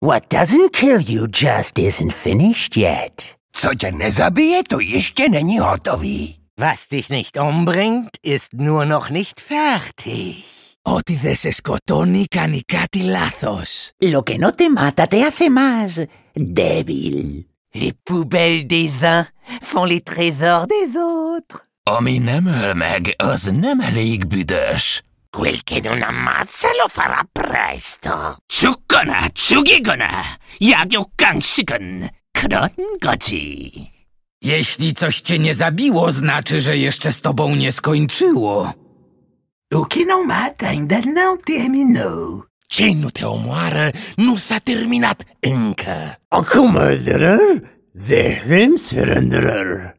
What doesn't kill you just isn't finished yet. Co tě nezabije, to ještě není hotový. Was dich nicht umbringt, ist nur noch nicht fertig. Ότι δεν σε σκοτώνει κάνει κάτι λάθος. Lo que no te mata te hace más débil. Les poubelles des uns font les trésors des autres. Ami nem öl meg, az nem elég büdös. quel che non ammazza lo farà presto. 죽거나 죽이거나 약육강식은 kron 거지. Jeśli coś cię nie zabiło, znaczy, że jeszcze z tobą nie skończyło. O que não mata ainda não terminou. Ce nu te omoară, nu s terminat încă. Acum, drăr, zehrim sărândrăr.